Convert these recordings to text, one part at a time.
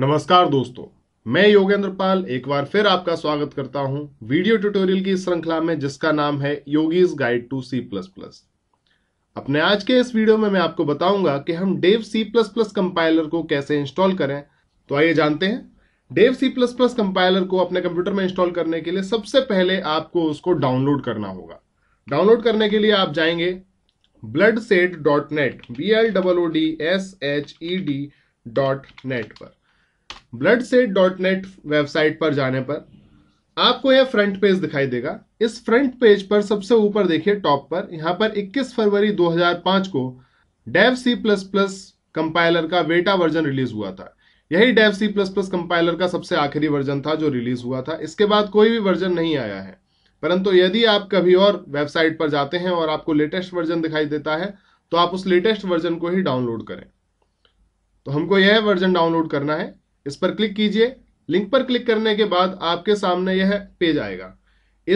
नमस्कार दोस्तों मैं योगेंद्र पाल एक बार फिर आपका स्वागत करता हूं वीडियो ट्यूटोरियल की श्रृंखला में जिसका नाम है Yogi's guide to C plus plus अपने आज के इस वीडियो में मैं आपको बताऊंगा कि हम Dev C plus plus compiler को कैसे इंस्टॉल करें तो आइए जानते हैं Dev C plus plus compiler को अपने कंप्यूटर में इंस्टॉल करने के लिए सबसे पहले आपको उसको डाउनलोड करना होगा डाउनलोड करने के लिए आप जाएंगे bloodshed dot net B L double O D S H E D dot net पर bloodshed dot net website पर जाने पर आपको यह फ्रंट पेज दिखाई देगा इस फ्रंट पेज पर सबसे ऊपर देखिए टॉप पर यहाँ पर 21 फरवरी 2005 को Dev C plus plus compiler का वेटा वर्जन रिलीज हुआ था यही Dev C plus plus compiler का सबसे आखिरी वर्जन था जो रिलीज हुआ था इसके बाद कोई भी वर्जन नहीं आया है परंतु यदि आप कभी और वेबसाइट पर जाते हैं और आपको लेटेस्ट वर्जन दिखाई देता है तो आप उस लेटेस्ट वर्जन को ही डाउनलोड करें तो हमको यह वर्जन डाउनलोड करना है इस पर क्लिक कीजिए लिंक पर क्लिक करने के बाद आपके सामने यह पेज आएगा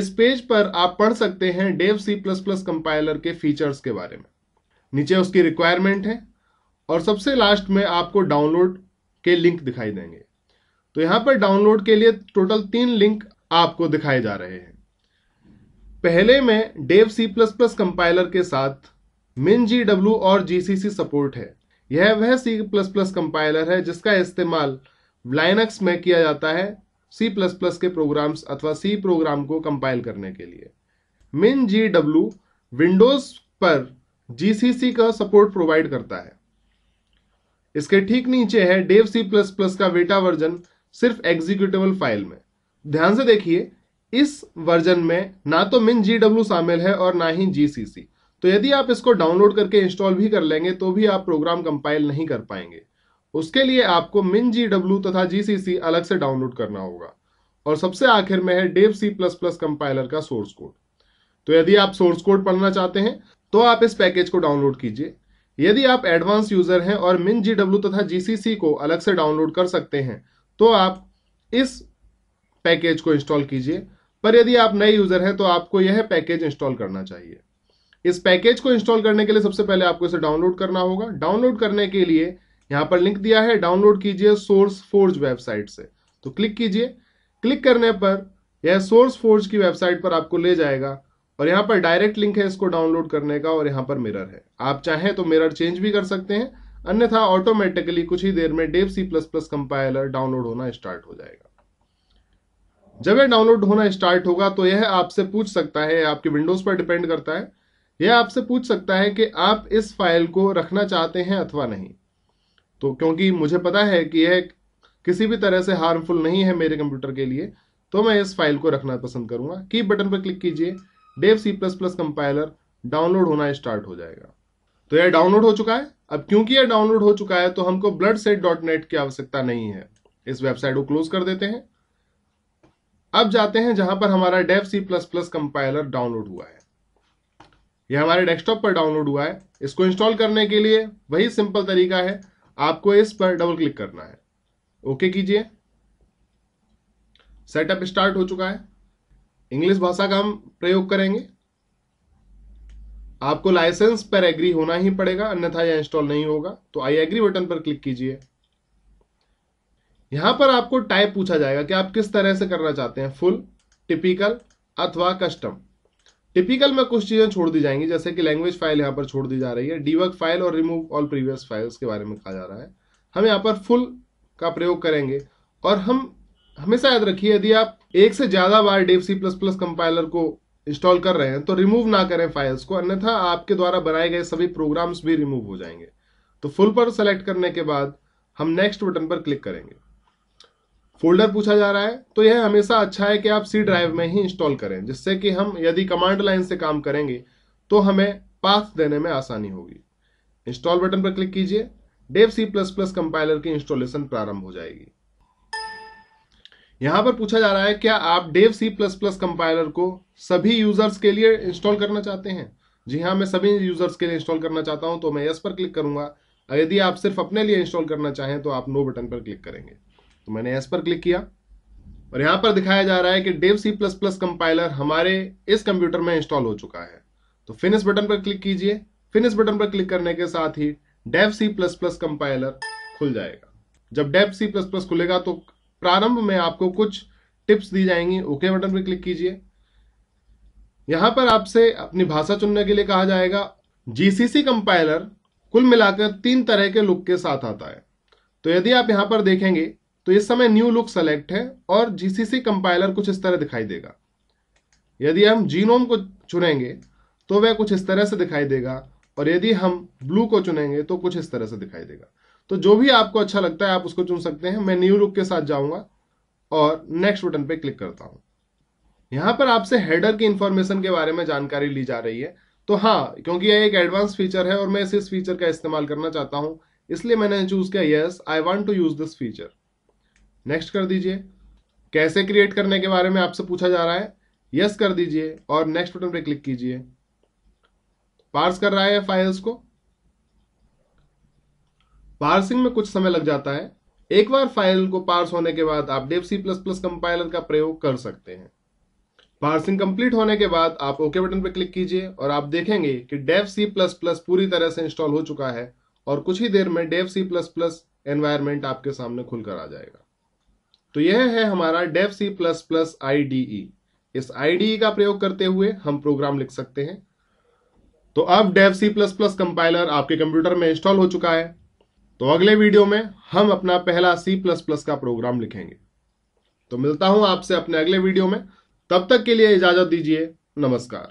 इस पेज पर आप पढ़ सकते हैं Dev C plus plus compiler के फीचर्स के बारे में नीचे उसकी रिक्वायरमेंट है और सबसे लास्ट में आपको डाउनलोड के लिंक दिखाई देंगे तो यहां पर डाउनलोड के लिए टोटल तीन लिंक आपको दिखाए जा रहे हैं पहले में Dev C plus plus compiler के साथ मिन जी डब्ल्यू और जी सपोर्ट है यह वह सी प्लस प्लस कंपाइलर है जिसका इस्तेमाल लाइनक्स में किया जाता है सी प्लस प्लस के प्रोग्राम्स अथवा सी प्रोग्राम को कंपाइल करने के लिए मिन जी डब्ल्यू विंडोज पर GCC का सपोर्ट प्रोवाइड करता है इसके ठीक नीचे है डेव सी प्लस प्लस का वेटा वर्जन सिर्फ एग्जीक्यूटेबल फाइल में ध्यान से देखिए इस वर्जन में ना तो मिन जी डब्ल्यू शामिल है और ना ही सी तो यदि आप इसको डाउनलोड करके इंस्टॉल भी कर लेंगे तो भी आप प्रोग्राम कंपाइल नहीं कर पाएंगे उसके लिए आपको मिन जी डब्ल्यू तथा जीसीसी अलग से डाउनलोड करना होगा और सबसे आखिर में है Dev C plus plus compiler का सोर्स कोड तो यदि आप सोर्स कोड पढ़ना चाहते हैं तो आप इस पैकेज को डाउनलोड कीजिए यदि आप एडवांस यूजर हैं और मिन जी डब्ल्यू तथा जीसीसी को अलग से डाउनलोड कर सकते हैं तो आप इस पैकेज को इंस्टॉल कीजिए पर यदि आप नए यूजर हैं तो आपको यह पैकेज इंस्टॉल करना चाहिए इस पैकेज को इंस्टॉल करने के लिए सबसे पहले आपको इसे डाउनलोड करना होगा डाउनलोड करने के लिए यहां पर लिंक दिया है डाउनलोड कीजिए सोर्स फोर्ज वेबसाइट से तो क्लिक कीजिए क्लिक करने पर यह सोर्स फोर्ज की वेबसाइट पर आपको ले जाएगा और यहां पर डायरेक्ट लिंक है इसको डाउनलोड करने का और यहां पर मिरर है आप चाहें तो मिरर चेंज भी कर सकते हैं अन्यथा ऑटोमेटिकली कुछ ही देर में Dev C plus plus compiler download होना स्टार्ट हो जाएगा जब यह डाउनलोड होना स्टार्ट होगा तो यह आपसे पूछ सकता है आपके विंडोज पर डिपेंड करता है यह आपसे पूछ सकता है कि आप इस फाइल को रखना चाहते हैं अथवा नहीं तो क्योंकि मुझे पता है कि यह किसी भी तरह से हार्मफुल नहीं है मेरे कंप्यूटर के लिए तो मैं इस फाइल को रखना पसंद करूंगा की बटन पर क्लिक कीजिए Dev C plus plus compiler download होना स्टार्ट हो जाएगा तो यह डाउनलोड हो चुका है अब क्योंकि यह डाउनलोड हो चुका है तो हमको ब्लड सेट डॉट नेट की आवश्यकता नहीं है इस वेबसाइट को क्लोज कर देते हैं अब जाते हैं जहां पर हमारा Dev C plus plus compiler download हुआ है यह हमारे डेस्कटॉप पर डाउनलोड हुआ है इसको इंस्टॉल करने के लिए वही सिंपल तरीका है आपको इस पर डबल क्लिक करना है ओके कीजिए सेटअप स्टार्ट हो चुका है इंग्लिश भाषा का हम प्रयोग करेंगे आपको लाइसेंस पर एग्री होना ही पड़ेगा अन्यथा यह इंस्टॉल नहीं होगा तो आई एग्री बटन पर क्लिक कीजिए यहां पर आपको टाइप पूछा जाएगा कि आप किस तरह से करना चाहते हैं फुल टिपिकल अथवा कस्टम टिपिकल में कुछ चीजें छोड़ दी जाएंगी जैसे कि लैंग्वेज फाइल यहाँ पर छोड़ दी जा रही है डीवर्क फाइल और रिमूव ऑल प्रीवियस फाइल्स के बारे में कहा जा रहा है हम यहाँ पर फुल का प्रयोग करेंगे और हम हमेशा याद रखिए यदि आप एक से ज्यादा बार Dev C plus plus compiler को इंस्टॉल कर रहे हैं तो रिमूव ना करें फाइल्स को अन्यथा आपके द्वारा बनाए गए सभी प्रोग्राम्स भी रिमूव हो जाएंगे तो फुल पर सेलेक्ट करने के बाद हम नेक्स्ट बटन पर क्लिक करेंगे फोल्डर पूछा जा रहा है तो यह हमेशा अच्छा है कि आप सी ड्राइव में ही इंस्टॉल करें जिससे कि हम यदि कमांड लाइन से काम करेंगे तो हमें पाथ देने में आसानी होगी इंस्टॉल बटन पर क्लिक कीजिए Dev C plus plus compiler की इंस्टॉलेशन प्रारंभ हो जाएगी यहां पर पूछा जा रहा है क्या आप Dev C plus plus compiler को सभी यूजर्स के लिए इंस्टॉल करना चाहते हैं जी हाँ मैं सभी यूजर्स के लिए इंस्टॉल करना चाहता हूं तो मैं यस पर क्लिक करूंगा यदि आप सिर्फ अपने लिए इंस्टॉल करना चाहें तो आप नो बटन पर क्लिक करेंगे तो मैंने एस पर क्लिक किया और यहां पर दिखाया जा रहा है कि Dev C plus plus compiler हमारे इस कंप्यूटर में इंस्टॉल हो चुका है तो फिनिश बटन पर क्लिक कीजिए फिनिश बटन पर क्लिक करने के साथ ही Dev C plus plus compiler खुल जाएगा जब डेव सी प्लस प्लस खुलेगा तो प्रारंभ में आपको कुछ टिप्स दी जाएंगी ओके बटन पर क्लिक कीजिए यहां पर आपसे अपनी भाषा चुनने के लिए कहा जाएगा जीसीसी कंपाइलर कुल मिलाकर तीन तरह के लुक के साथ आता है तो यदि आप यहां पर देखेंगे तो इस समय न्यू लुक सेलेक्ट है और जीसीसी कंपाइलर कुछ इस तरह दिखाई देगा यदि हम जीनोम को चुनेंगे तो वह कुछ इस तरह से दिखाई देगा और यदि हम ब्लू को चुनेंगे तो कुछ इस तरह से दिखाई देगा तो जो भी आपको अच्छा लगता है आप उसको चुन सकते हैं मैं न्यू लुक के साथ जाऊंगा और नेक्स्ट बटन पे क्लिक करता हूं यहां पर आपसे हेडर की इंफॉर्मेशन के बारे में जानकारी ली जा रही है तो हाँ क्योंकि यह एक एडवांस फीचर है और मैं इस फीचर का इस्तेमाल करना चाहता हूं इसलिए मैंने चूज किया yes I want to use this feature next कर दीजिए कैसे क्रिएट करने के बारे में आपसे पूछा जा रहा है यस yes कर दीजिए और नेक्स्ट बटन पर क्लिक कीजिए पार्स कर रहा है फाइल्स को पार्सिंग में कुछ समय लग जाता है एक बार फाइल को पार्स होने के बाद आप Dev C plus plus compiler का प्रयोग कर सकते हैं पार्सिंग कंप्लीट होने के बाद आप ओके बटन पर क्लिक कीजिए और आप देखेंगे कि डेव सी प्लस प्लस पूरी तरह से इंस्टॉल हो चुका है और कुछ ही देर में Dev C plus plus environment आपके सामने खुलकर आ जाएगा तो यह है हमारा Dev C plus plus I इस आई e का प्रयोग करते हुए हम प्रोग्राम लिख सकते हैं तो अब Dev C plus plus compiler आपके कंप्यूटर में इंस्टॉल हो चुका है तो अगले वीडियो में हम अपना पहला सी प्लस प्लस का प्रोग्राम लिखेंगे तो मिलता हूं आपसे अपने अगले वीडियो में तब तक के लिए इजाजत दीजिए नमस्कार